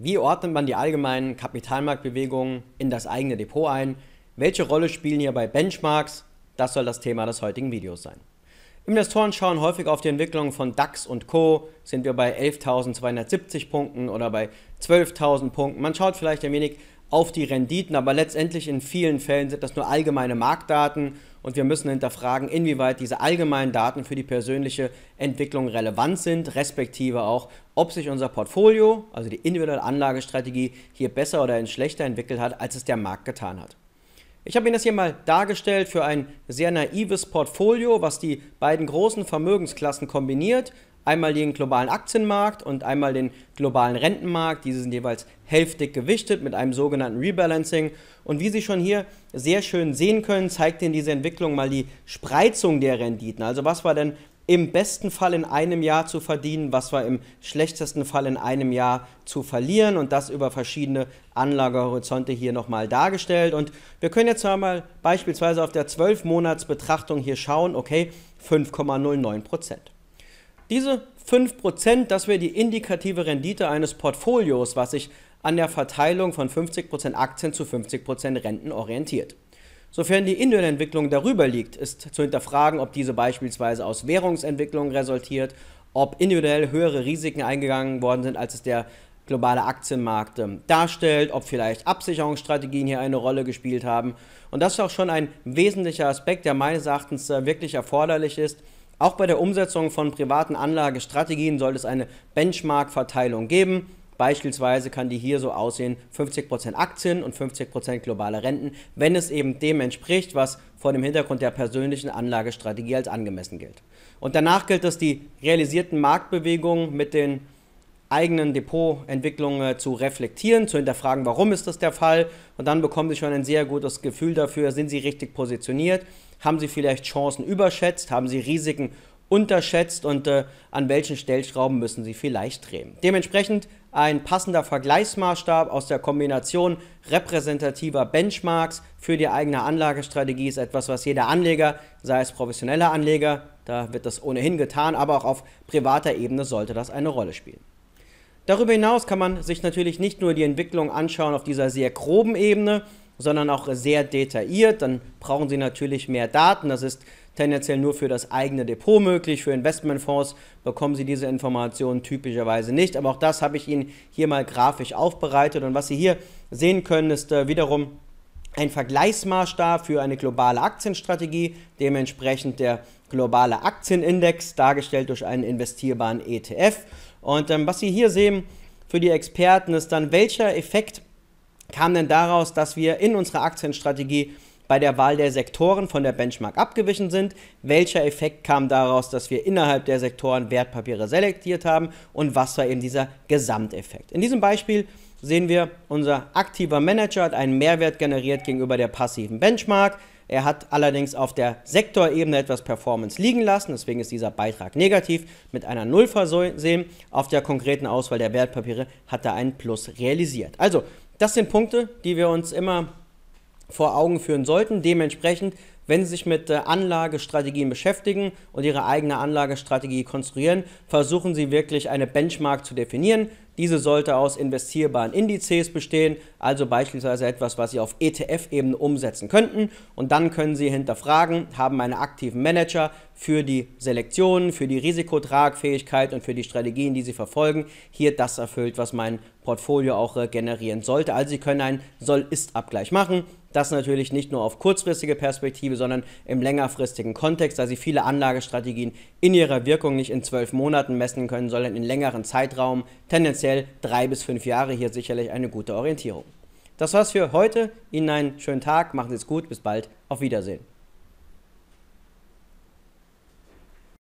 Wie ordnet man die allgemeinen Kapitalmarktbewegungen in das eigene Depot ein? Welche Rolle spielen hierbei Benchmarks? Das soll das Thema des heutigen Videos sein. Investoren schauen häufig auf die Entwicklung von DAX und Co. Sind wir bei 11.270 Punkten oder bei 12.000 Punkten? Man schaut vielleicht ein wenig auf die Renditen, aber letztendlich in vielen Fällen sind das nur allgemeine Marktdaten und wir müssen hinterfragen, inwieweit diese allgemeinen Daten für die persönliche Entwicklung relevant sind, respektive auch, ob sich unser Portfolio, also die individuelle Anlagestrategie, hier besser oder schlechter entwickelt hat, als es der Markt getan hat. Ich habe Ihnen das hier mal dargestellt für ein sehr naives Portfolio, was die beiden großen Vermögensklassen kombiniert einmal den globalen Aktienmarkt und einmal den globalen Rentenmarkt. Diese sind jeweils hälftig gewichtet mit einem sogenannten Rebalancing. Und wie Sie schon hier sehr schön sehen können, zeigt Ihnen diese Entwicklung mal die Spreizung der Renditen. Also was war denn im besten Fall in einem Jahr zu verdienen, was war im schlechtesten Fall in einem Jahr zu verlieren und das über verschiedene Anlagehorizonte hier nochmal dargestellt. Und wir können jetzt einmal beispielsweise auf der 12-Monats-Betrachtung hier schauen, okay, 5,09 Prozent diese 5%, das wäre die indikative Rendite eines Portfolios, was sich an der Verteilung von 50% Aktien zu 50% Renten orientiert. Sofern die individuelle entwicklung darüber liegt, ist zu hinterfragen, ob diese beispielsweise aus Währungsentwicklungen resultiert, ob individuell höhere Risiken eingegangen worden sind, als es der globale Aktienmarkt ähm, darstellt, ob vielleicht Absicherungsstrategien hier eine Rolle gespielt haben. Und das ist auch schon ein wesentlicher Aspekt, der meines Erachtens äh, wirklich erforderlich ist, auch bei der Umsetzung von privaten Anlagestrategien sollte es eine Benchmark-Verteilung geben. Beispielsweise kann die hier so aussehen, 50% Aktien und 50% globale Renten, wenn es eben dem entspricht, was vor dem Hintergrund der persönlichen Anlagestrategie als angemessen gilt. Und danach gilt es, die realisierten Marktbewegungen mit den eigenen Depotentwicklung äh, zu reflektieren, zu hinterfragen, warum ist das der Fall. Und dann bekommen Sie schon ein sehr gutes Gefühl dafür, sind Sie richtig positioniert, haben Sie vielleicht Chancen überschätzt, haben Sie Risiken unterschätzt und äh, an welchen Stellschrauben müssen Sie vielleicht drehen. Dementsprechend ein passender Vergleichsmaßstab aus der Kombination repräsentativer Benchmarks für die eigene Anlagestrategie ist etwas, was jeder Anleger, sei es professioneller Anleger, da wird das ohnehin getan, aber auch auf privater Ebene sollte das eine Rolle spielen. Darüber hinaus kann man sich natürlich nicht nur die Entwicklung anschauen auf dieser sehr groben Ebene, sondern auch sehr detailliert. Dann brauchen Sie natürlich mehr Daten. Das ist tendenziell nur für das eigene Depot möglich. Für Investmentfonds bekommen Sie diese Informationen typischerweise nicht. Aber auch das habe ich Ihnen hier mal grafisch aufbereitet. Und was Sie hier sehen können, ist äh, wiederum ein Vergleichsmaßstab für eine globale Aktienstrategie, dementsprechend der globale Aktienindex, dargestellt durch einen investierbaren ETF. Und ähm, was Sie hier sehen für die Experten ist dann, welcher Effekt kam denn daraus, dass wir in unserer Aktienstrategie bei der Wahl der Sektoren von der Benchmark abgewichen sind, welcher Effekt kam daraus, dass wir innerhalb der Sektoren Wertpapiere selektiert haben und was war eben dieser Gesamteffekt. In diesem Beispiel sehen wir, unser aktiver Manager hat einen Mehrwert generiert gegenüber der passiven Benchmark. Er hat allerdings auf der Sektorebene etwas Performance liegen lassen, deswegen ist dieser Beitrag negativ mit einer Null versehen. Auf der konkreten Auswahl der Wertpapiere hat er einen Plus realisiert. Also, das sind Punkte, die wir uns immer vor Augen führen sollten. Dementsprechend, wenn Sie sich mit äh, Anlagestrategien beschäftigen und Ihre eigene Anlagestrategie konstruieren, versuchen Sie wirklich eine Benchmark zu definieren. Diese sollte aus investierbaren Indizes bestehen, also beispielsweise etwas, was Sie auf ETF-Ebene umsetzen könnten. Und dann können Sie hinterfragen, haben meine aktiven Manager für die Selektionen, für die Risikotragfähigkeit und für die Strategien, die Sie verfolgen, hier das erfüllt, was mein Portfolio auch äh, generieren sollte. Also Sie können einen Soll-Ist-Abgleich machen. Das natürlich nicht nur auf kurzfristige Perspektive, sondern im längerfristigen Kontext, da sie viele Anlagestrategien in ihrer Wirkung nicht in zwölf Monaten messen können, sondern in längeren Zeitraum, tendenziell drei bis fünf Jahre, hier sicherlich eine gute Orientierung. Das war's für heute. Ihnen einen schönen Tag, machen Sie es gut, bis bald, auf Wiedersehen.